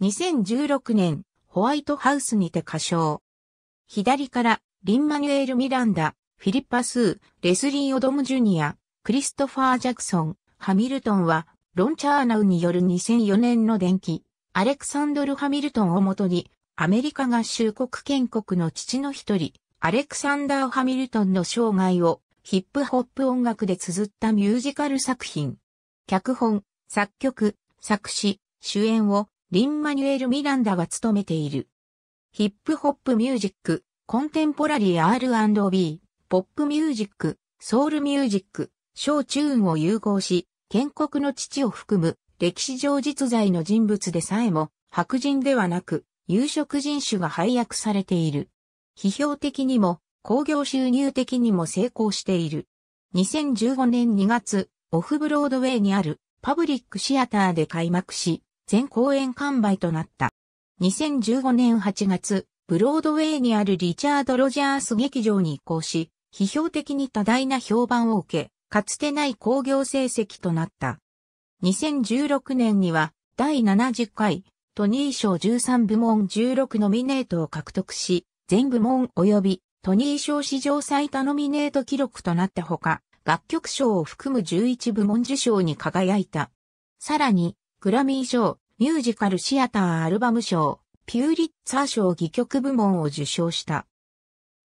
2016年、ホワイトハウスにて歌唱。左から、リンマニュエル・ミランダ、フィリッパ・スー、レスリー・オドム・ジュニア、クリストファー・ジャクソン、ハミルトンは、ロンチャーナウによる2004年の伝記、アレクサンドル・ハミルトンをもとに、アメリカ合衆国建国の父の一人、アレクサンダー・ハミルトンの生涯を、ヒップホップ音楽で綴ったミュージカル作品。脚本、作曲、作詞、主演を、リンマニュエル・ミランダが務めている。ヒップホップミュージック、コンテンポラリー R&B、ポップミュージック、ソウルミュージック、小チューンを融合し、建国の父を含む歴史上実在の人物でさえも白人ではなく有色人種が配役されている。批評的にも工業収入的にも成功している。2015年2月、オフブロードウェイにあるパブリックシアターで開幕し、全公演完売となった。2015年8月、ブロードウェイにあるリチャード・ロジャース劇場に移行し、批評的に多大な評判を受け、かつてない興行成績となった。2016年には、第70回、トニー賞13部門16ノミネートを獲得し、全部門及びトニー賞史上最多ノミネート記録となったほか、楽曲賞を含む11部門受賞に輝いた。さらに、グラミー賞、ミュージカルシアターアルバム賞、ピューリッツァー賞戯曲部門を受賞した。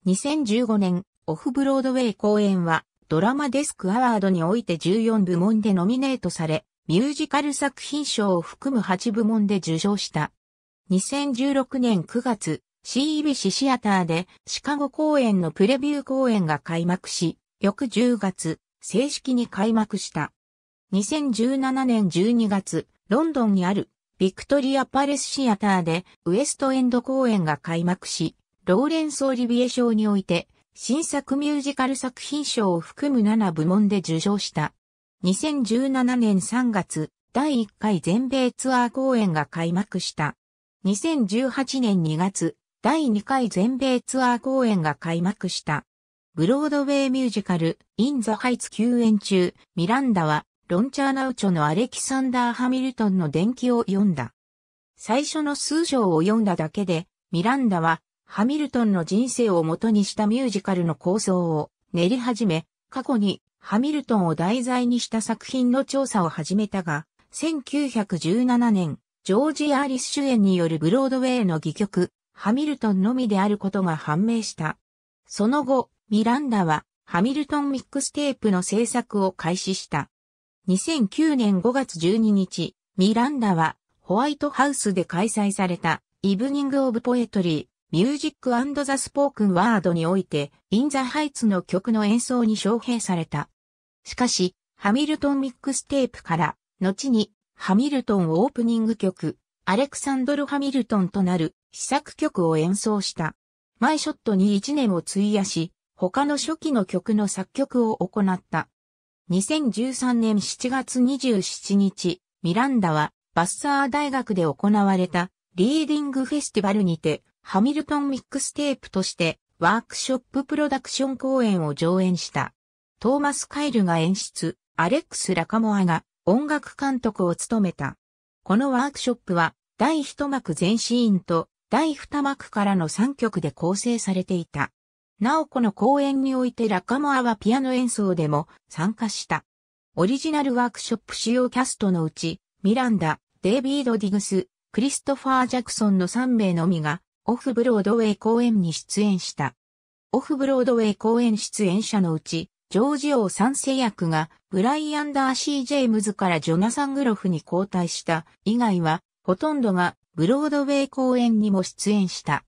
2015年、オフブロードウェイ公演は、ドラマデスクアワードにおいて14部門でノミネートされ、ミュージカル作品賞を含む8部門で受賞した。2016年9月、c b c シアターでシカゴ公演のプレビュー公演が開幕し、翌10月、正式に開幕した。2017年12月、ロンドンにあるビクトリア・パレスシアターでウエストエンド公演が開幕し、ローレンソー・リビエ賞において、新作ミュージカル作品賞を含む7部門で受賞した。2017年3月、第1回全米ツアー公演が開幕した。2018年2月、第2回全米ツアー公演が開幕した。ブロードウェイミュージカル、イン・ザ・ハイツ休演中、ミランダはロンチャーナウチョのアレキサンダー・ハミルトンの伝記を読んだ。最初の数章を読んだだけで、ミランダは、ハミルトンの人生を元にしたミュージカルの構想を練り始め、過去にハミルトンを題材にした作品の調査を始めたが、1917年、ジョージ・アーリス主演によるブロードウェイの戯曲、ハミルトンのみであることが判明した。その後、ミランダは、ハミルトンミックステープの制作を開始した。2009年5月12日、ミランダはホワイトハウスで開催されたイブニング・オブ・ポエトリー、ミュージックザ・スポークン・ワードにおいて、イン・ザ・ハイツの曲の演奏に招聘された。しかし、ハミルトンミックステープから、後に、ハミルトンオープニング曲、アレクサンドル・ハミルトンとなる、試作曲を演奏した。マイショットに1年を費やし、他の初期の曲の作曲を行った。2013年7月27日、ミランダはバッサー大学で行われたリーディングフェスティバルにてハミルトンミックステープとしてワークショッププロダクション公演を上演した。トーマス・カイルが演出、アレックス・ラカモアが音楽監督を務めた。このワークショップは第一幕全シーンと第二幕からの3曲で構成されていた。なおコの公演においてラカモアはピアノ演奏でも参加した。オリジナルワークショップ主要キャストのうち、ミランダ、デイビード・ディグス、クリストファー・ジャクソンの3名のみが、オフブロードウェイ公演に出演した。オフブロードウェイ公演出演者のうち、ジョージ王三世役が、ブライアン・ダーシー・ジェイムズからジョナサン・グロフに交代した以外は、ほとんどがブロードウェイ公演にも出演した。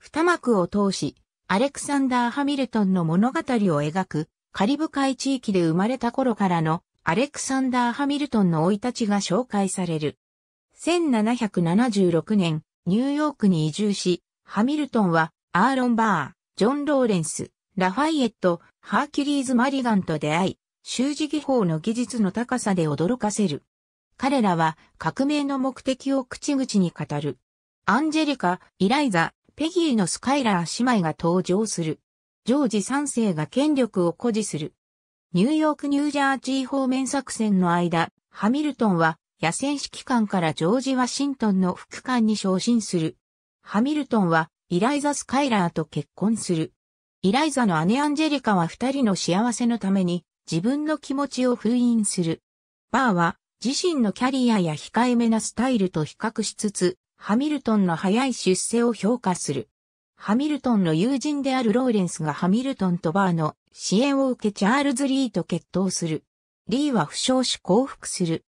二幕を通し、アレクサンダー・ハミルトンの物語を描く、カリブ海地域で生まれた頃からの、アレクサンダー・ハミルトンの生い立ちが紹介される。1776年、ニューヨークに移住し、ハミルトンは、アーロン・バー、ジョン・ローレンス、ラファイエット、ハーキュリーズ・マリガンと出会い、習字技法の技術の高さで驚かせる。彼らは革命の目的を口々に語る。アンジェリカ、イライザ、ペギーのスカイラー姉妹が登場する。ジョージ3世が権力を誇示する。ニューヨーク・ニュージャージー方面作戦の間、ハミルトンは野戦指揮官からジョージ・ワシントンの副官に昇進する。ハミルトンはイライザ・スカイラーと結婚する。イライザの姉アンジェリカは二人の幸せのために自分の気持ちを封印する。バーは自身のキャリアや控えめなスタイルと比較しつつ、ハミルトンの早い出世を評価する。ハミルトンの友人であるローレンスがハミルトンとバーの支援を受けチャールズ・リーと決闘する。リーは負傷し降伏する。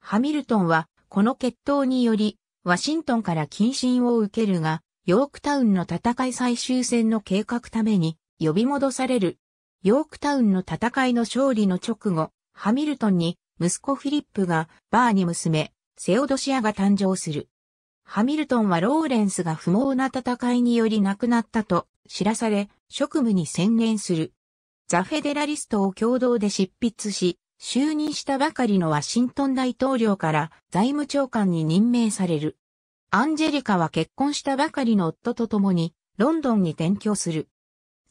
ハミルトンはこの決闘によりワシントンから謹慎を受けるが、ヨークタウンの戦い最終戦の計画ために呼び戻される。ヨークタウンの戦いの勝利の直後、ハミルトンに息子フィリップがバーに娘、セオドシアが誕生する。ハミルトンはローレンスが不毛な戦いにより亡くなったと知らされ、職務に専念する。ザ・フェデラリストを共同で執筆し、就任したばかりのワシントン大統領から財務長官に任命される。アンジェリカは結婚したばかりの夫と共にロンドンに転居する。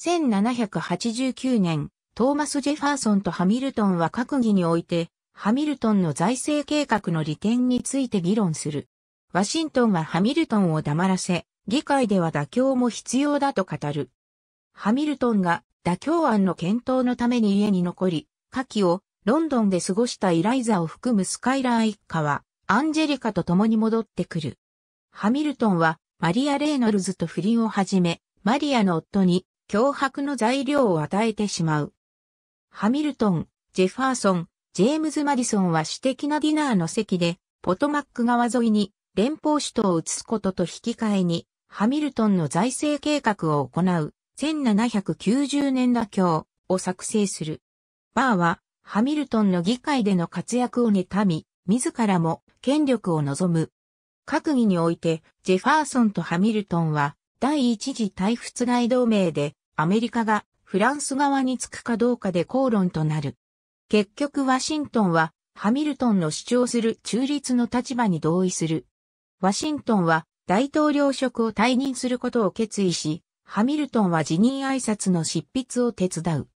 1789年、トーマス・ジェファーソンとハミルトンは閣議において、ハミルトンの財政計画の利点について議論する。ワシントンはハミルトンを黙らせ、議会では妥協も必要だと語る。ハミルトンが妥協案の検討のために家に残り、夏季をロンドンで過ごしたイライザを含むスカイラー一家は、アンジェリカと共に戻ってくる。ハミルトンは、マリア・レイノルズと不倫をはじめ、マリアの夫に脅迫の材料を与えてしまう。ハミルトン、ジェファーソン、ジェームズ・マディソンは私的なディナーの席で、ポトマック川沿いに連邦首都を移すことと引き換えに、ハミルトンの財政計画を行う1790年妥協を作成する。バーは、ハミルトンの議会での活躍を妬み、自らも権力を望む。閣議において、ジェファーソンとハミルトンは、第一次対仏外同盟で、アメリカがフランス側につくかどうかで口論となる。結局ワシントンは、ハミルトンの主張する中立の立場に同意する。ワシントンは大統領職を退任することを決意し、ハミルトンは辞任挨拶の執筆を手伝う。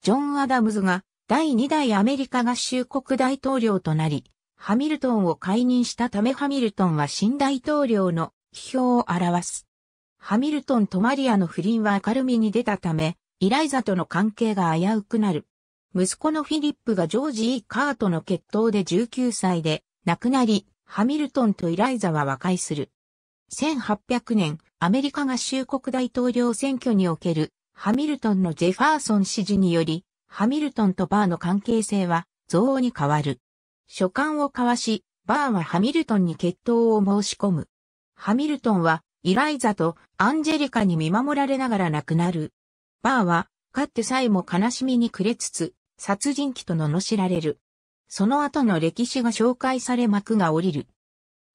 ジョン・アダムズが第2代アメリカ合衆国大統領となり、ハミルトンを解任したためハミルトンは新大統領の批評を表す。ハミルトンとマリアの不倫は明るみに出たため、イライザとの関係が危うくなる。息子のフィリップがジョージ・イ・カートの決闘で19歳で亡くなり、ハミルトンとイライザは和解する。1800年、アメリカ合衆国大統領選挙における、ハミルトンのジェファーソン支持により、ハミルトンとバーの関係性は、憎悪に変わる。書簡を交わし、バーはハミルトンに決闘を申し込む。ハミルトンは、イライザとアンジェリカに見守られながら亡くなる。バーは、勝ってさえも悲しみに暮れつつ、殺人鬼と罵られる。その後の歴史が紹介され幕が降りる。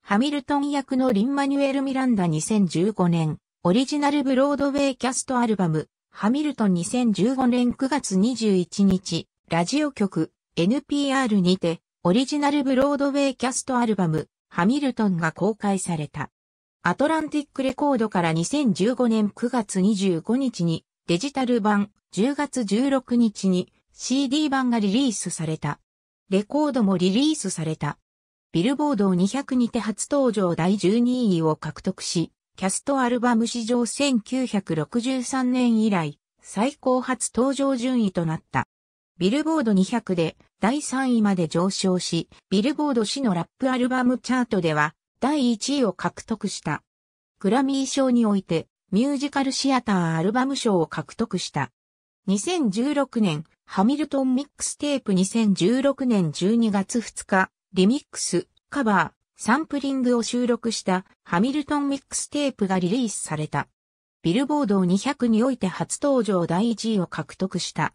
ハミルトン役のリン・マニュエル・ミランダ2015年、オリジナルブロードウェイキャストアルバム、ハミルトン2015年9月21日、ラジオ局 NPR にて、オリジナルブロードウェイキャストアルバム、ハミルトンが公開された。アトランティックレコードから2015年9月25日にデジタル版、10月16日に CD 版がリリースされた。レコードもリリースされた。ビルボード200にて初登場第12位を獲得し、キャストアルバム史上1963年以来、最高初登場順位となった。ビルボード200で第3位まで上昇し、ビルボード誌のラップアルバムチャートでは第1位を獲得した。グラミー賞においてミュージカルシアターアルバム賞を獲得した。2016年、ハミルトンミックステープ2016年12月2日、リミックス、カバー、サンプリングを収録したハミルトンミックステープがリリースされた。ビルボード200において初登場第1位を獲得した。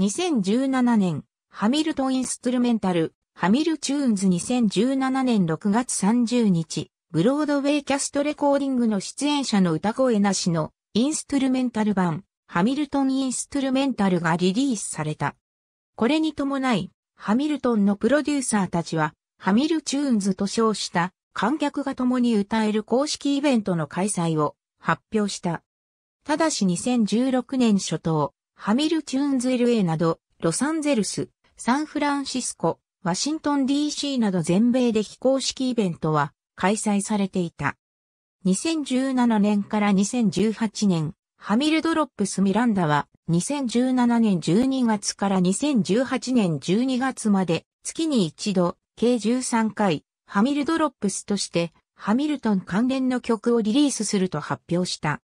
2017年、ハミルトンインストゥルメンタル、ハミルチューンズ2017年6月30日、ブロードウェイキャストレコーディングの出演者の歌声なしのインストゥルメンタル版、ハミルトン・インストゥルメンタルがリリースされた。これに伴い、ハミルトンのプロデューサーたちは、ハミルチューンズと称した観客が共に歌える公式イベントの開催を発表した。ただし2016年初頭、ハミルチューンズ LA など、ロサンゼルス、サンフランシスコ、ワシントン DC など全米で非公式イベントは開催されていた。2017年から2018年、ハミルドロップス・ミランダは2017年12月から2018年12月まで月に一度計13回ハミルドロップスとしてハミルトン関連の曲をリリースすると発表した。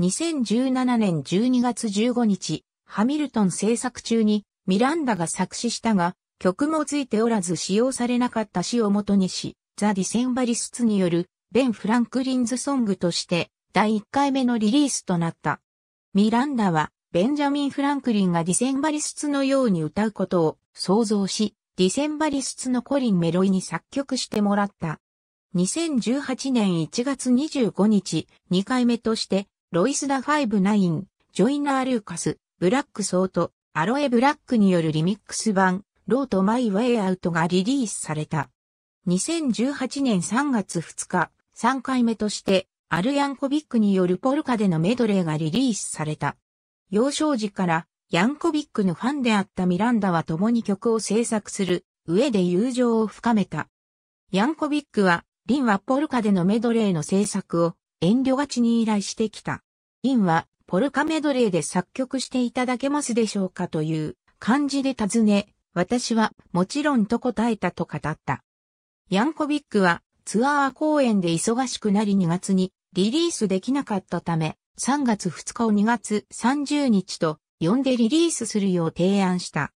2017年12月15日、ハミルトン制作中にミランダが作詞したが曲もついておらず使用されなかった詩を元にし、ザ・ディセンバリスツによるベン・フランクリンズソングとして第1回目のリリースとなった。ミランダは、ベンジャミン・フランクリンがディセンバリスツのように歌うことを想像し、ディセンバリスツのコリン・メロイに作曲してもらった。2018年1月25日、2回目として、ロイスダ・ファイブ・ナイン、ジョイナー・ルーカス、ブラック・ソート、アロエ・ブラックによるリミックス版、ロート・マイ・ウェイ・アウトがリリースされた。2018年3月2日、3回目として、アルヤンコビックによるポルカでのメドレーがリリースされた。幼少時からヤンコビックのファンであったミランダは共に曲を制作する上で友情を深めた。ヤンコビックは、リンはポルカでのメドレーの制作を遠慮がちに依頼してきた。リンはポルカメドレーで作曲していただけますでしょうかという感じで尋ね、私はもちろんと答えたと語った。ヤンコビックはツアー公演で忙しくなり2月にリリースできなかったため、3月2日を2月30日と呼んでリリースするよう提案した。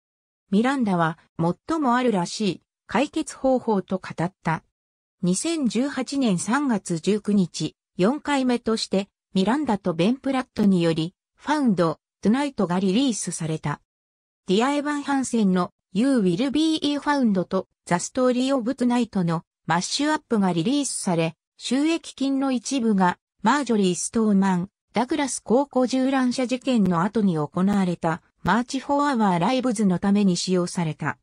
ミランダは最もあるらしい解決方法と語った。2018年3月19日、4回目としてミランダとベンプラットにより、ファウンド、トゥナイトがリリースされた。ディア・エヴァン・ハンセンの You Will Be Found と The Story of Tonight のマッシュアップがリリースされ、収益金の一部がマージョリー・ストーマン、ダグラス高校銃乱射事件の後に行われたマーチ・フォー・ア・ワー・ライブズのために使用された。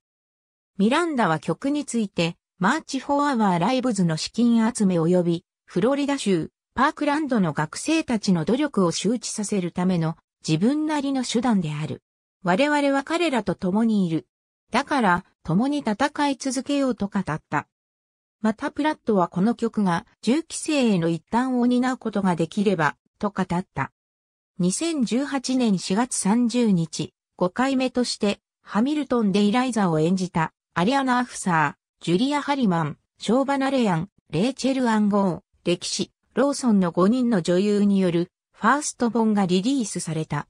ミランダは曲について、マーチ・フォー・ア・ワー・ライブズの資金集め及び、フロリダ州、パークランドの学生たちの努力を周知させるための自分なりの手段である。我々は彼らと共にいる。だから、共に戦い続けようと語った。またプラットはこの曲が銃規制への一端を担うことができれば、と語った。2018年4月30日、5回目として、ハミルトンでイライザを演じた、アリアナ・アフサー、ジュリア・ハリマン、ショーバナレアン、レイチェル・アンゴー、歴史、ローソンの5人の女優による、ファースト本がリリースされた。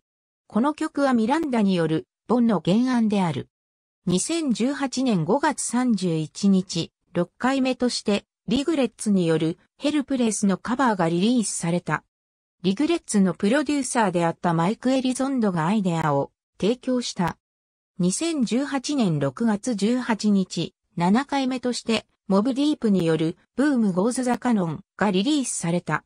この曲はミランダによる、本の原案である。2018年5月31日、6回目として、リグレッツによるヘルプレスのカバーがリリースされた。リグレッツのプロデューサーであったマイク・エリゾンドがアイデアを提供した。2018年6月18日、7回目として、モブディープによるブームゴーズザカノンがリリースされた。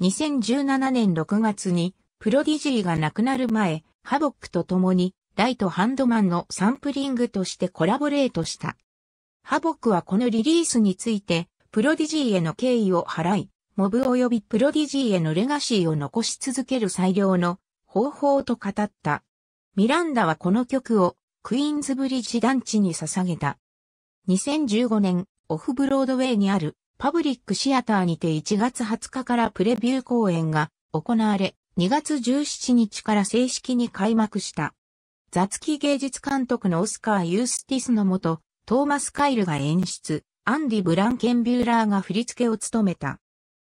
2017年6月にプロディジーが亡くなる前、ハボックと共にライトハンドマンのサンプリングとしてコラボレートした。ハボックはこのリリースについて、プロディジーへの敬意を払い、モブ及びプロディジーへのレガシーを残し続ける最良の方法と語った。ミランダはこの曲をクイーンズブリッジ団地に捧げた。2015年、オフブロードウェイにあるパブリックシアターにて1月20日からプレビュー公演が行われ、2月17日から正式に開幕した。雑木芸術監督のオスカー・ユースティスのもと、トーマス・カイルが演出、アンディ・ブランケンビューラーが振り付けを務めた。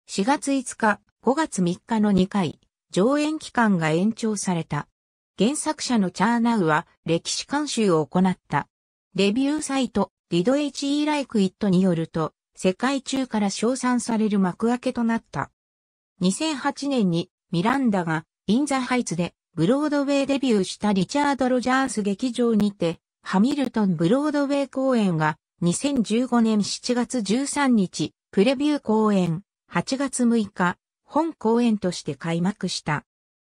4月5日、5月3日の2回、上演期間が延長された。原作者のチャーナウは歴史監修を行った。レビューサイト、リィド HE Like It によると、世界中から称賛される幕開けとなった。2008年にミランダがインザハイツでブロードウェイデビューしたリチャード・ロジャース劇場にてハミルトンブロードウェイ公演が2015年7月13日、プレビュー公演、8月6日、本公演として開幕した。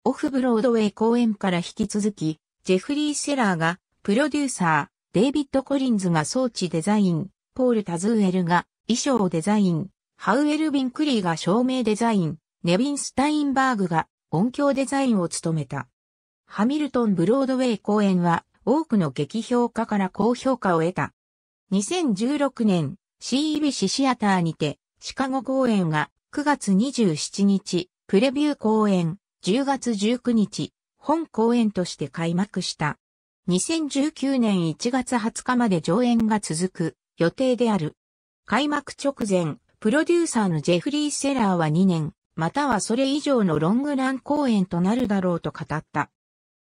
オフブロードウェイ公演から引き続き、ジェフリー・セラーが、プロデューサー、デイビッド・コリンズが装置デザイン、ポール・タズーエルが衣装デザイン、ハウエル・ビンクリーが照明デザイン、ネビン・スタインバーグが音響デザインを務めた。ハミルトン・ブロードウェイ公演は多くの劇評家から高評価を得た。2016年、CEBC シアターにて、シカゴ公演が9月27日、プレビュー公演、10月19日、本公演として開幕した。2019年1月20日まで上演が続く予定である。開幕直前、プロデューサーのジェフリー・セラーは2年、またはそれ以上のロングラン公演となるだろうと語った。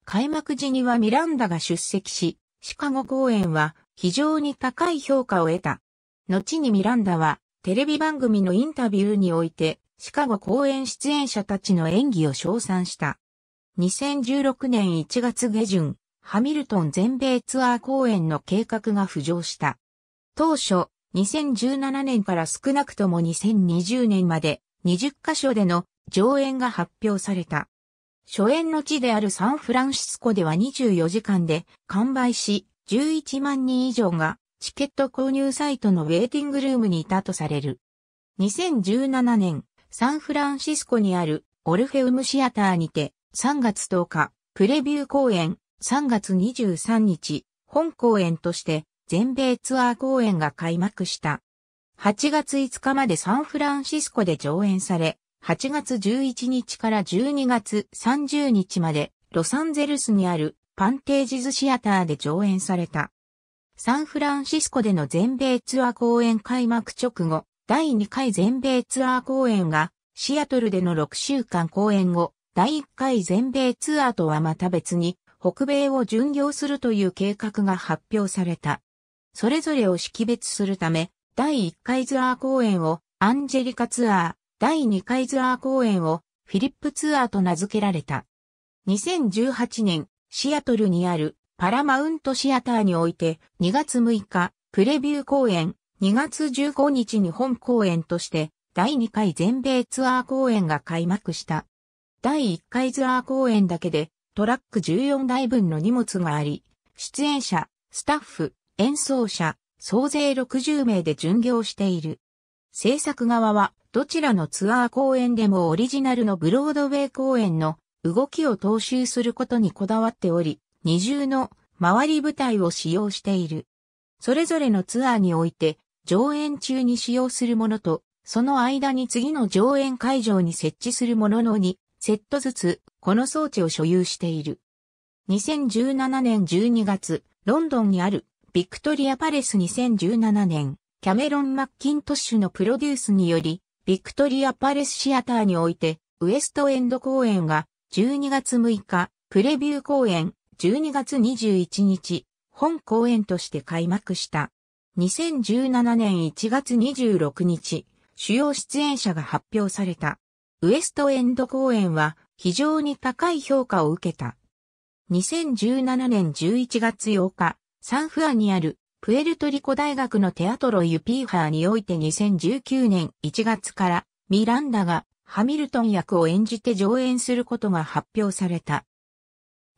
開幕時にはミランダが出席し、シカゴ公演は非常に高い評価を得た。後にミランダはテレビ番組のインタビューにおいてシカゴ公演出演者たちの演技を称賛した。2016年1月下旬、ハミルトン全米ツアー公演の計画が浮上した。当初、2017年から少なくとも2020年まで20カ所での上演が発表された。初演の地であるサンフランシスコでは24時間で完売し、11万人以上がチケット購入サイトのウェイティングルームにいたとされる。2017年、サンフランシスコにあるオルフェウムシアターにて3月10日、プレビュー公演3月23日、本公演として全米ツアー公演が開幕した。8月5日までサンフランシスコで上演され、8月11日から12月30日まで、ロサンゼルスにあるパンテージズシアターで上演された。サンフランシスコでの全米ツアー公演開幕直後、第2回全米ツアー公演が、シアトルでの6週間公演後、第1回全米ツアーとはまた別に、北米を巡業するという計画が発表された。それぞれを識別するため、第1回ツアー公演をアンジェリカツアー、第2回ツアー公演をフィリップツアーと名付けられた。2018年、シアトルにあるパラマウントシアターにおいて2月6日、プレビュー公演、2月15日日本公演として第2回全米ツアー公演が開幕した。第1回ツアー公演だけでトラック14台分の荷物があり、出演者、スタッフ、演奏者、総勢60名で巡業している。制作側はどちらのツアー公演でもオリジナルのブロードウェイ公演の動きを踏襲することにこだわっており、二重の回り舞台を使用している。それぞれのツアーにおいて、上演中に使用するものと、その間に次の上演会場に設置するものの2、セットずつ、この装置を所有している。2017年12月、ロンドンにある、ビクトリア・パレス2017年、キャメロン・マッキントッシュのプロデュースにより、ビクトリア・パレスシアターにおいて、ウエストエンド公演が12月6日、プレビュー公演12月21日、本公演として開幕した。2017年1月26日、主要出演者が発表された。ウエストエンド公演は非常に高い評価を受けた。2017年11月8日、サンフアにあるプエルトリコ大学のテアトロ・ユピーハーにおいて2019年1月からミランダがハミルトン役を演じて上演することが発表された。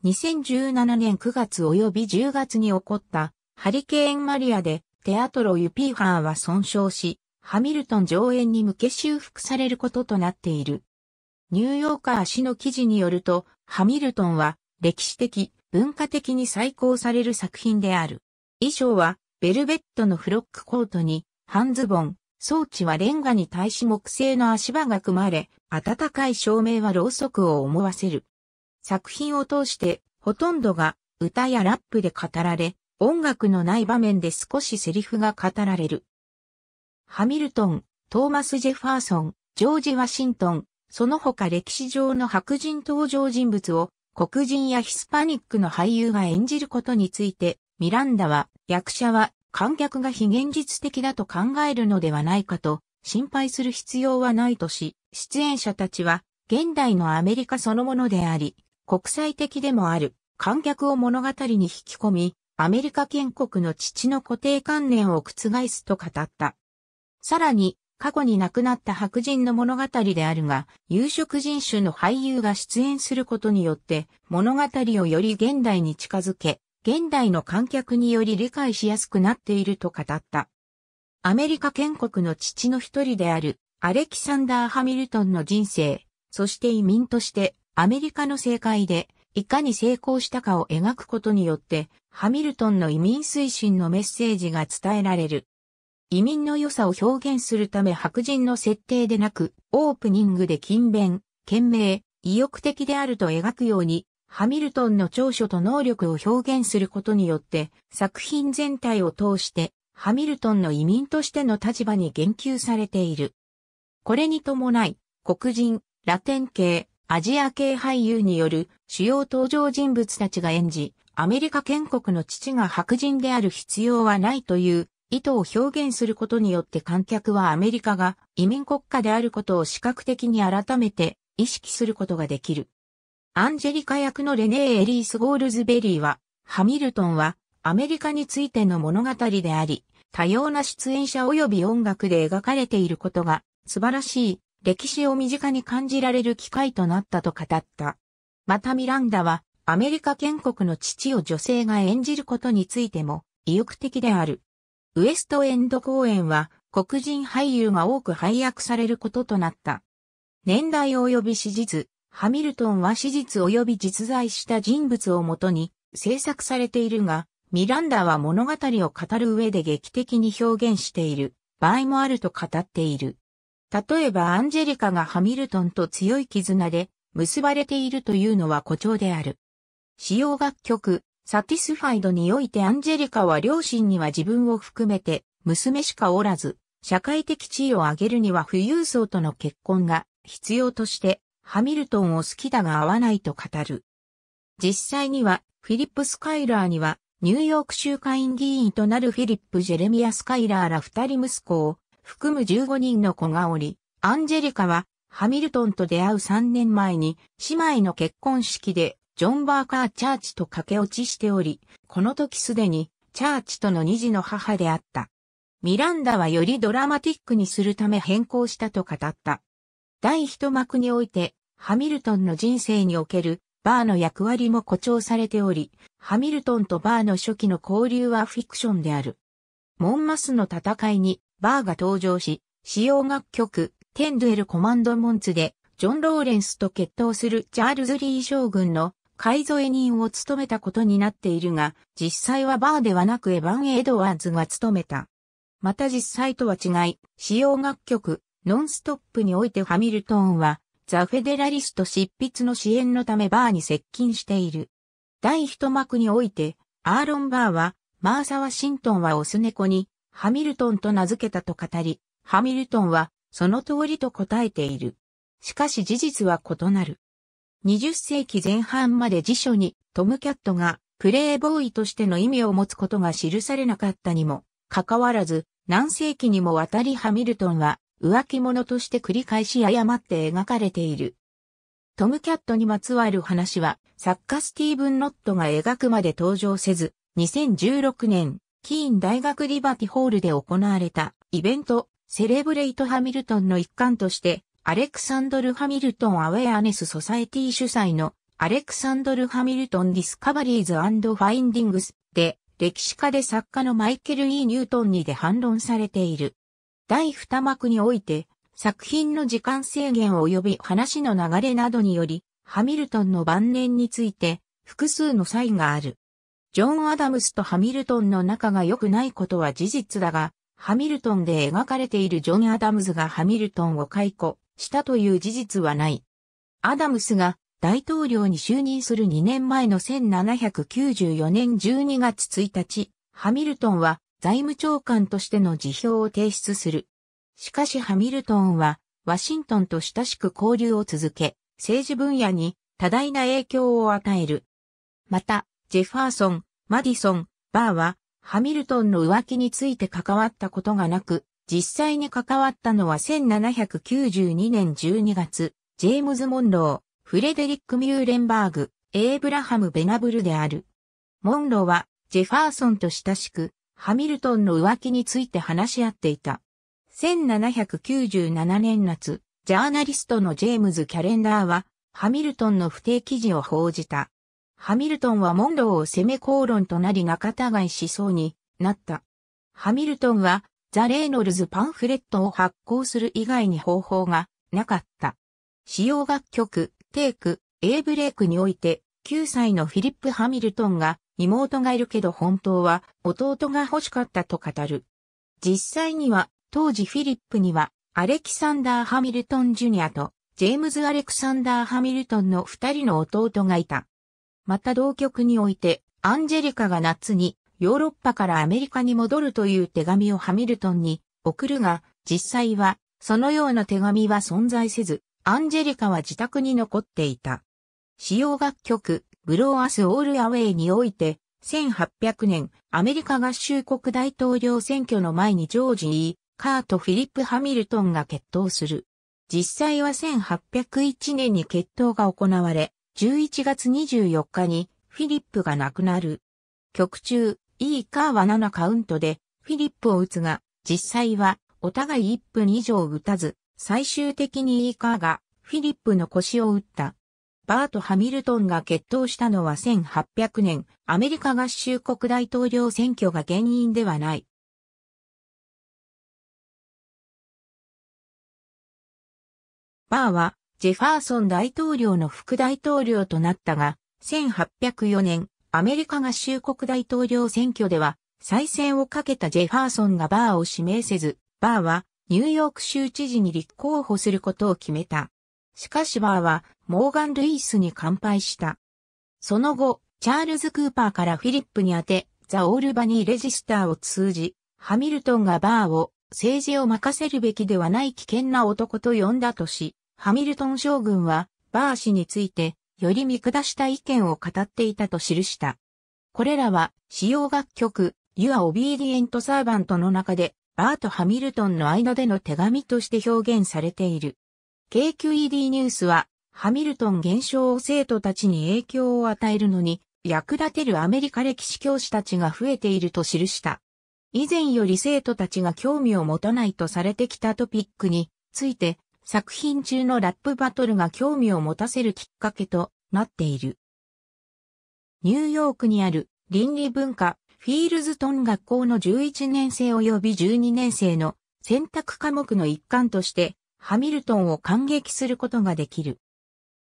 2017年9月及び10月に起こったハリケーンマリアでテアトロ・ユピーハーは損傷し、ハミルトン上演に向け修復されることとなっている。ニューヨーカー氏の記事によると、ハミルトンは歴史的、文化的に再考される作品である。衣装はベルベットのフロックコートに半ズボン、装置はレンガに対し木製の足場が組まれ、暖かい照明はろうそくを思わせる。作品を通してほとんどが歌やラップで語られ、音楽のない場面で少しセリフが語られる。ハミルトン、トーマス・ジェファーソン、ジョージ・ワシントン、その他歴史上の白人登場人物を黒人やヒスパニックの俳優が演じることについてミランダは、役者は観客が非現実的だと考えるのではないかと心配する必要はないとし、出演者たちは現代のアメリカそのものであり、国際的でもある観客を物語に引き込み、アメリカ建国の父の固定観念を覆すと語った。さらに、過去に亡くなった白人の物語であるが、有色人種の俳優が出演することによって、物語をより現代に近づけ、現代の観客により理解しやすくなっていると語った。アメリカ建国の父の一人であるアレキサンダー・ハミルトンの人生、そして移民としてアメリカの政界でいかに成功したかを描くことによって、ハミルトンの移民推進のメッセージが伝えられる。移民の良さを表現するため白人の設定でなく、オープニングで勤勉、懸命、意欲的であると描くようにハミルトンの長所と能力を表現することによって、作品全体を通して、ハミルトンの移民としての立場に言及されている。これに伴い、黒人、ラテン系、アジア系俳優による主要登場人物たちが演じ、アメリカ建国の父が白人である必要はないという意図を表現することによって観客はアメリカが移民国家であることを視覚的に改めて意識することができる。アンジェリカ役のレネー・エリース・ゴールズベリーは、ハミルトンはアメリカについての物語であり、多様な出演者及び音楽で描かれていることが素晴らしい歴史を身近に感じられる機会となったと語った。またミランダはアメリカ建国の父を女性が演じることについても意欲的である。ウエストエンド公演は黒人俳優が多く配役されることとなった。年代及び史実、ハミルトンは史実及び実在した人物をもとに制作されているが、ミランダは物語を語る上で劇的に表現している場合もあると語っている。例えばアンジェリカがハミルトンと強い絆で結ばれているというのは誇張である。使用楽曲、サティスファイドにおいてアンジェリカは両親には自分を含めて娘しかおらず、社会的地位を上げるには富裕層との結婚が必要としてハミルトンを好きだが合わないと語る。実際には、フィリップ・スカイラーには、ニューヨーク州会議員となるフィリップ・ジェレミア・スカイラーら二人息子を含む15人の子がおり、アンジェリカはハミルトンと出会う3年前に姉妹の結婚式でジョン・バーカー・チャーチと駆け落ちしており、この時すでにチャーチとの二児の母であった。ミランダはよりドラマティックにするため変更したと語った。第一幕において、ハミルトンの人生におけるバーの役割も誇張されており、ハミルトンとバーの初期の交流はフィクションである。モンマスの戦いにバーが登場し、使用楽曲、テンドゥエルコマンドモンツで、ジョン・ローレンスと決闘するチャールズ・リー将軍の改造人を務めたことになっているが、実際はバーではなくエヴァン・エドワーズが務めた。また実際とは違い、使用楽曲、ノンストップにおいてハミルトンは、ザ・フェデラリスト執筆の支援のためバーに接近している。第一幕において、アーロン・バーは、マーサ・ワシントンはオス猫に、ハミルトンと名付けたと語り、ハミルトンは、その通りと答えている。しかし事実は異なる。20世紀前半まで辞書に、トム・キャットが、プレイボーイとしての意味を持つことが記されなかったにも、かかわらず、何世紀にもわたりハミルトンは、浮気者として繰り返し誤って描かれている。トムキャットにまつわる話は、作家スティーブン・ノットが描くまで登場せず、2016年、キーン大学リバティホールで行われたイベント、セレブレイト・ハミルトンの一環として、アレクサンドル・ハミルトン・アウェアネス・ソサエティ主催のアレクサンドル・ハミルトン・ディスカバリーズ・ファインディングスで、歴史家で作家のマイケル・ E・ ニュートンにで反論されている。第二幕において、作品の時間制限及び話の流れなどにより、ハミルトンの晩年について、複数の差異がある。ジョン・アダムスとハミルトンの仲が良くないことは事実だが、ハミルトンで描かれているジョン・アダムズがハミルトンを解雇したという事実はない。アダムスが大統領に就任する2年前の1794年12月1日、ハミルトンは財務長官としての辞表を提出する。しかしハミルトンは、ワシントンと親しく交流を続け、政治分野に多大な影響を与える。また、ジェファーソン、マディソン、バーは、ハミルトンの浮気について関わったことがなく、実際に関わったのは1792年12月、ジェームズ・モンロー、フレデリック・ミューレンバーグ、エイブラハム・ベナブルである。モンローは、ジェファーソンと親しく、ハミルトンの浮気について話し合っていた。1797年夏、ジャーナリストのジェームズ・キャレンダーは、ハミルトンの不定記事を報じた。ハミルトンはモンローを攻め口論となり仲違いしそうになった。ハミルトンは、ザ・レイノルズパンフレットを発行する以外に方法がなかった。使用楽曲、テイク、エイブレイクにおいて、9歳のフィリップ・ハミルトンが妹がいるけど本当は弟が欲しかったと語る。実際には当時フィリップにはアレキサンダー・ハミルトン・ジュニアとジェームズ・アレクサンダー・ハミルトンの二人の弟がいた。また同局においてアンジェリカが夏にヨーロッパからアメリカに戻るという手紙をハミルトンに送るが実際はそのような手紙は存在せずアンジェリカは自宅に残っていた。使用楽曲ブローアス・オール・アウェイにおいて、1800年、アメリカ合衆国大統領選挙の前にジョージ・ E・ カーとフィリップ・ハミルトンが決闘する。実際は1801年に決闘が行われ、11月24日にフィリップが亡くなる。曲中、E・ カーは7カウントでフィリップを打つが、実際はお互い1分以上打たず、最終的に E・ カーがフィリップの腰を打った。バート・ハミルトンが決闘したのは1800年、アメリカ合衆国大統領選挙が原因ではない。バーは、ジェファーソン大統領の副大統領となったが、1804年、アメリカ合衆国大統領選挙では、再選をかけたジェファーソンがバーを指名せず、バーはニューヨーク州知事に立候補することを決めた。しかしバーはモーガン・ルイスに乾杯した。その後、チャールズ・クーパーからフィリップに宛て、ザ・オールバニー・レジスターを通じ、ハミルトンがバーを政治を任せるべきではない危険な男と呼んだとし、ハミルトン将軍はバー氏についてより見下した意見を語っていたと記した。これらは、使用楽曲、You are Obedient Servant の中で、バーとハミルトンの間での手紙として表現されている。KQED ニュースは、ハミルトン現象を生徒たちに影響を与えるのに、役立てるアメリカ歴史教師たちが増えていると記した。以前より生徒たちが興味を持たないとされてきたトピックについて、作品中のラップバトルが興味を持たせるきっかけとなっている。ニューヨークにある倫理文化フィールズトン学校の11年生及び12年生の選択科目の一環としてハミルトンを感激することができる。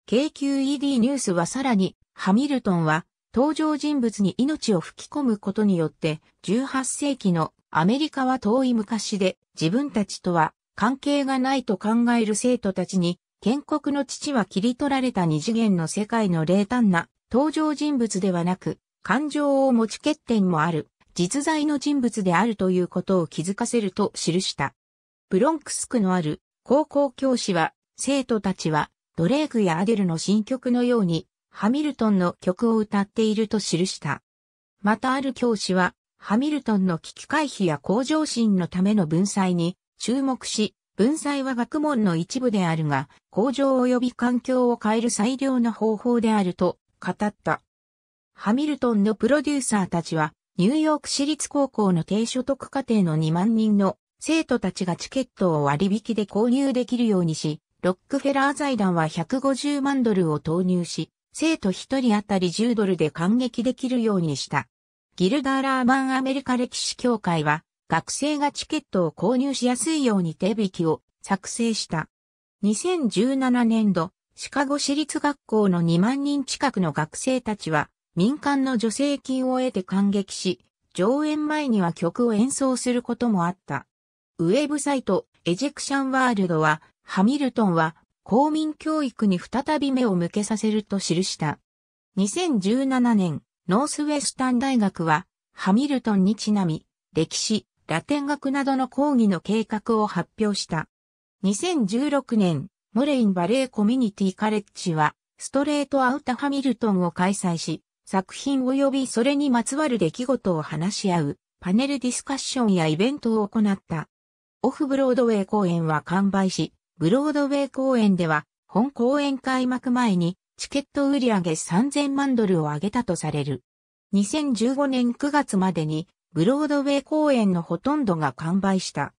KQED ニュースはさらに、ハミルトンは登場人物に命を吹き込むことによって、18世紀のアメリカは遠い昔で自分たちとは関係がないと考える生徒たちに、建国の父は切り取られた二次元の世界の冷淡な登場人物ではなく、感情を持ち欠点もある、実在の人物であるということを気づかせると記した。ブロンクスクのある高校教師は、生徒たちは、ドレークやアデルの新曲のように、ハミルトンの曲を歌っていると記した。またある教師は、ハミルトンの危機回避や向上心のための文才に注目し、文才は学問の一部であるが、向上及び環境を変える最良の方法であると語った。ハミルトンのプロデューサーたちは、ニューヨーク市立高校の低所得家庭の2万人の生徒たちがチケットを割引で購入できるようにし、ロックフェラー財団は150万ドルを投入し、生徒1人当たり10ドルで感激できるようにした。ギルダー・ラーマン・アメリカ歴史協会は、学生がチケットを購入しやすいように手引きを作成した。2017年度、シカゴ市立学校の2万人近くの学生たちは、民間の助成金を得て感激し、上演前には曲を演奏することもあった。ウェブサイト、エジェクションワールドは、ハミルトンは、公民教育に再び目を向けさせると記した。2017年、ノースウェスタン大学は、ハミルトンにちなみ、歴史、ラテン学などの講義の計画を発表した。2016年、モレインバレーコミュニティカレッジは、ストレートアウトハミルトンを開催し、作品及びそれにまつわる出来事を話し合う、パネルディスカッションやイベントを行った。オフブロードウェイ公演は完売し、ブロードウェイ公演では、本公演開幕前に、チケット売上3000万ドルを上げたとされる。2015年9月までに、ブロードウェイ公演のほとんどが完売した。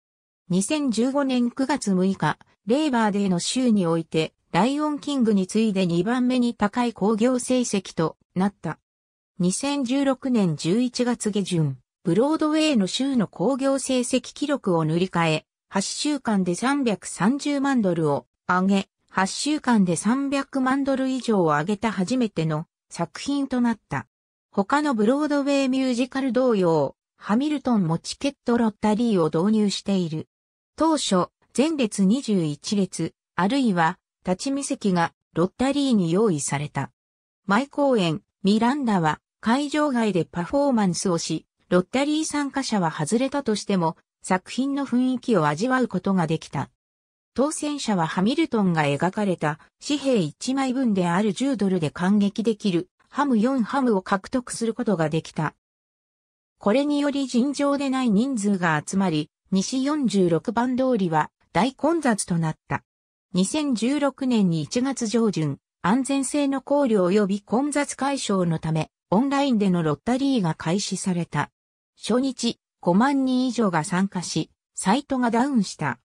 2015年9月6日、レーバーデーの週において、ライオンキングに次いで2番目に高い興行成績となった。2016年11月下旬、ブロードウェイの週の興行成績記録を塗り替え、8週間で330万ドルを上げ、8週間で300万ドル以上を上げた初めての作品となった。他のブロードウェイミュージカル同様、ハミルトンもチケットロッタリーを導入している。当初、前列21列、あるいは立ち見席がロッタリーに用意された。毎公演、ミランダは会場外でパフォーマンスをし、ロッタリー参加者は外れたとしても、作品の雰囲気を味わうことができた。当選者はハミルトンが描かれた紙幣1枚分である10ドルで感激できるハム4ハムを獲得することができた。これにより尋常でない人数が集まり、西46番通りは大混雑となった。2016年に1月上旬、安全性の考慮及び混雑解消のため、オンラインでのロッタリーが開始された。初日5万人以上が参加し、サイトがダウンした。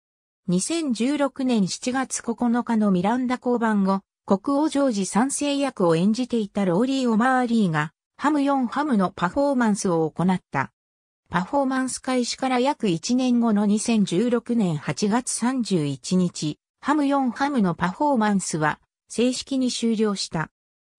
2016年7月9日のミランダ交番後、国王ジョージ三世役を演じていたローリー・オマーリーが、ハム4ハムのパフォーマンスを行った。パフォーマンス開始から約1年後の2016年8月31日、ハム4ハムのパフォーマンスは正式に終了した。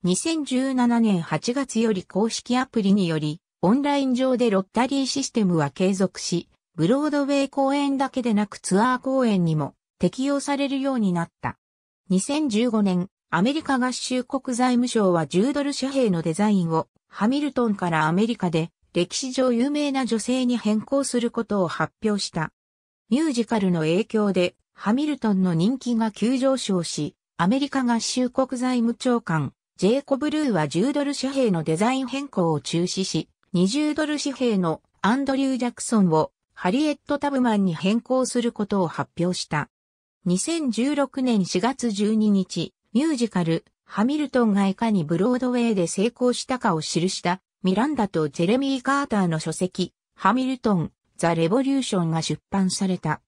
2017年8月より公式アプリによりオンライン上でロッタリーシステムは継続し、ブロードウェイ公演だけでなくツアー公演にも適用されるようになった。2015年、アメリカ合衆国財務省は10ドル紙幣のデザインをハミルトンからアメリカで歴史上有名な女性に変更することを発表した。ミュージカルの影響でハミルトンの人気が急上昇し、アメリカ合衆国財務長官ジェイコブ・ルーは10ドル紙幣のデザイン変更を中止し、20ドル紙幣のアンドリュー・ジャクソンをハリエット・タブマンに変更することを発表した。2016年4月12日、ミュージカル、ハミルトンがいかにブロードウェイで成功したかを記したミランダとジェレミー・カーターの書籍、ハミルトン、ザ・レボリューションが出版された。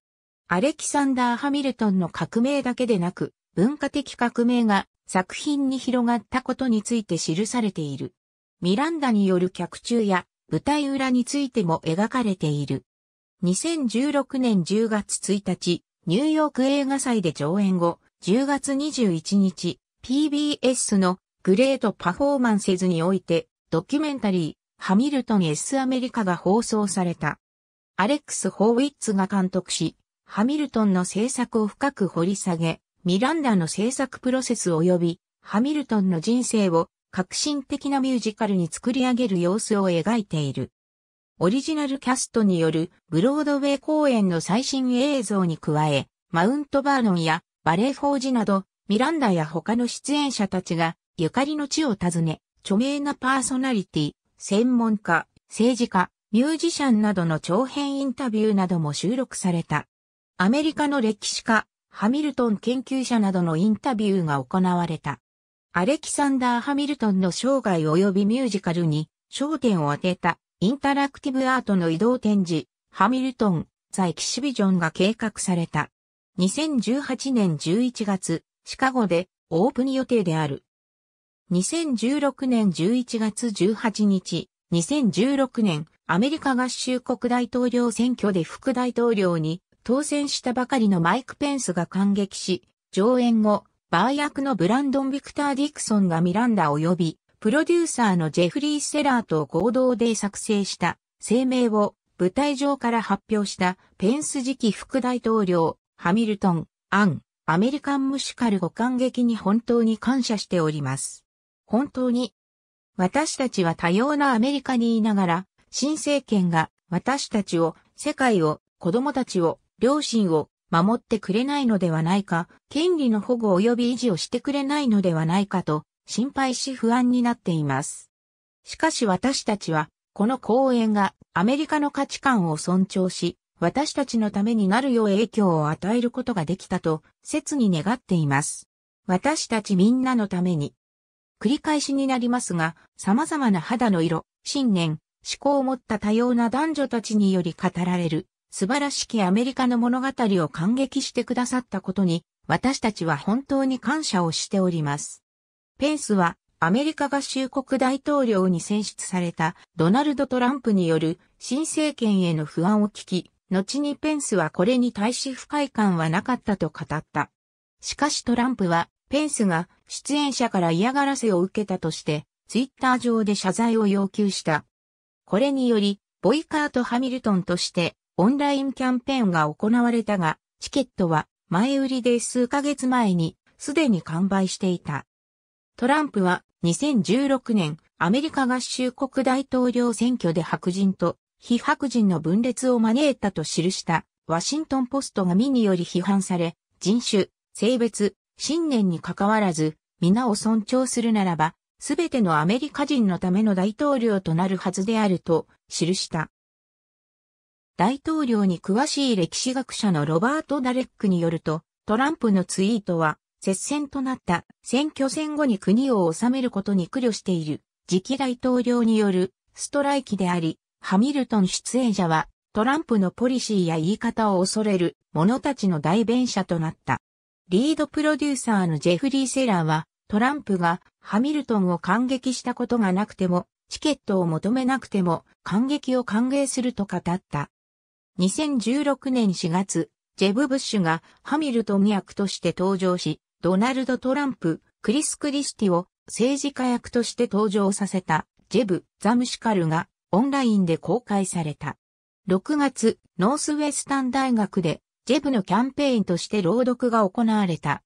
アレキサンダー・ハミルトンの革命だけでなく、文化的革命が作品に広がったことについて記されている。ミランダによる脚中や舞台裏についても描かれている。2016年10月1日、ニューヨーク映画祭で上演後、10月21日、PBS のグレートパフォーマンセズにおいて、ドキュメンタリー、ハミルトン S アメリカが放送された。アレックス・ホーウィッツが監督し、ハミルトンの制作を深く掘り下げ、ミランダの制作プロセス及び、ハミルトンの人生を革新的なミュージカルに作り上げる様子を描いている。オリジナルキャストによるブロードウェイ公演の最新映像に加え、マウントバーノンやバレーフォージなど、ミランダや他の出演者たちが、ゆかりの地を訪ね、著名なパーソナリティ、専門家、政治家、ミュージシャンなどの長編インタビューなども収録された。アメリカの歴史家、ハミルトン研究者などのインタビューが行われた。アレキサンダー・ハミルトンの生涯及びミュージカルに焦点を当てたインタラクティブアートの移動展示、ハミルトン・ザ・エキシビジョンが計画された。2018年11月、シカゴでオープン予定である。2016年11月18日、2016年、アメリカ合衆国大統領選挙で副大統領に当選したばかりのマイク・ペンスが感激し、上演後、バー役のブランドン・ビクター・ディクソンがミランダ及び、プロデューサーのジェフリー・セラーと合同で作成した声明を舞台上から発表したペンス次期副大統領、ハミルトン、アン、アメリカン・ムシカルご感激に本当に感謝しております。本当に。私たちは多様なアメリカにいながら、新政権が私たちを、世界を、子供たちを、両親を、守ってくれないのではないか、権利の保護及び維持をしてくれないのではないかと心配し不安になっています。しかし私たちは、この講演がアメリカの価値観を尊重し、私たちのためになるよう影響を与えることができたと、切に願っています。私たちみんなのために。繰り返しになりますが、様々な肌の色、信念、思考を持った多様な男女たちにより語られる素晴らしきアメリカの物語を感激してくださったことに、私たちは本当に感謝をしております。ペンスは、アメリカ合衆国大統領に選出されたドナルド・トランプによる新政権への不安を聞き、後にペンスはこれに対し不快感はなかったと語った。しかしトランプは、ペンスが出演者から嫌がらせを受けたとして、ツイッター上で謝罪を要求した。これにより、ボイカート・ハミルトンとして、オンラインキャンペーンが行われたが、チケットは前売りで数ヶ月前にすでに完売していた。トランプは2016年アメリカ合衆国大統領選挙で白人と非白人の分裂を招いたと記したワシントンポストが身により批判され、人種、性別、信念に関わらず、皆を尊重するならば、すべてのアメリカ人のための大統領となるはずであると記した。大統領に詳しい歴史学者のロバート・ダレックによると、トランプのツイートは、接戦となった選挙戦後に国を治めることに苦慮している次期大統領によるストライキであり、ハミルトン出演者はトランプのポリシーや言い方を恐れる者たちの代弁者となった。リードプロデューサーのジェフリー・セラーはトランプがハミルトンを感激したことがなくてもチケットを求めなくても感激を歓迎すると語った。2016年4月、ジェブ・ブッシュがハミルトン役として登場し、ドナルド・トランプ、クリス・クリスティを政治家役として登場させたジェブ・ザムシカルがオンラインで公開された。6月、ノースウェスタン大学でジェブのキャンペーンとして朗読が行われた。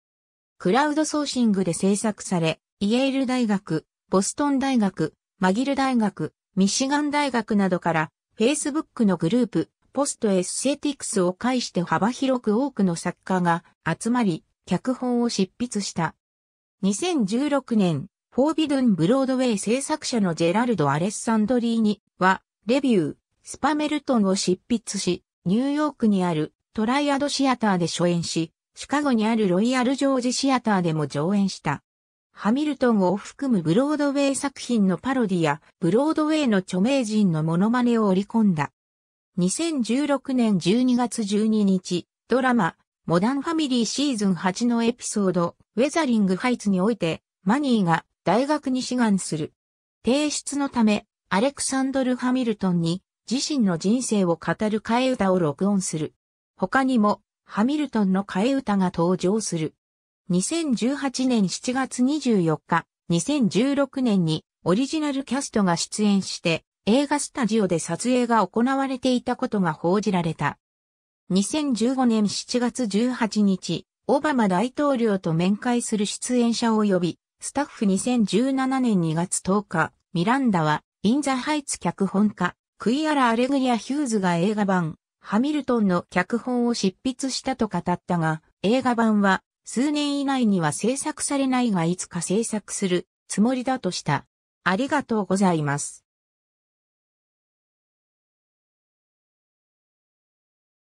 クラウドソーシングで制作され、イエール大学、ボストン大学、マギル大学、ミシガン大学などから Facebook のグループポストエッセティクスを介して幅広く多くの作家が集まり、脚本を執筆した。2016年、フォービドン・ブロードウェイ制作者のジェラルド・アレッサンドリーニは、レビュー、スパメルトンを執筆し、ニューヨークにあるトライアドシアターで初演し、シカゴにあるロイヤル・ジョージ・シアターでも上演した。ハミルトンを含むブロードウェイ作品のパロディや、ブロードウェイの著名人のモノマネを織り込んだ。2016年12月12日、ドラマ、モダンファミリーシーズン8のエピソード、ウェザリングハイツにおいて、マニーが大学に志願する。提出のため、アレクサンドル・ハミルトンに自身の人生を語る替え歌を録音する。他にも、ハミルトンの替え歌が登場する。2018年7月24日、2016年にオリジナルキャストが出演して、映画スタジオで撮影が行われていたことが報じられた。2015年7月18日、オバマ大統領と面会する出演者を呼び、スタッフ2017年2月10日、ミランダは、インザハイツ脚本家、クイアラ・アレグリア・ヒューズが映画版、ハミルトンの脚本を執筆したと語ったが、映画版は、数年以内には制作されないがいつか制作するつもりだとした。ありがとうございます。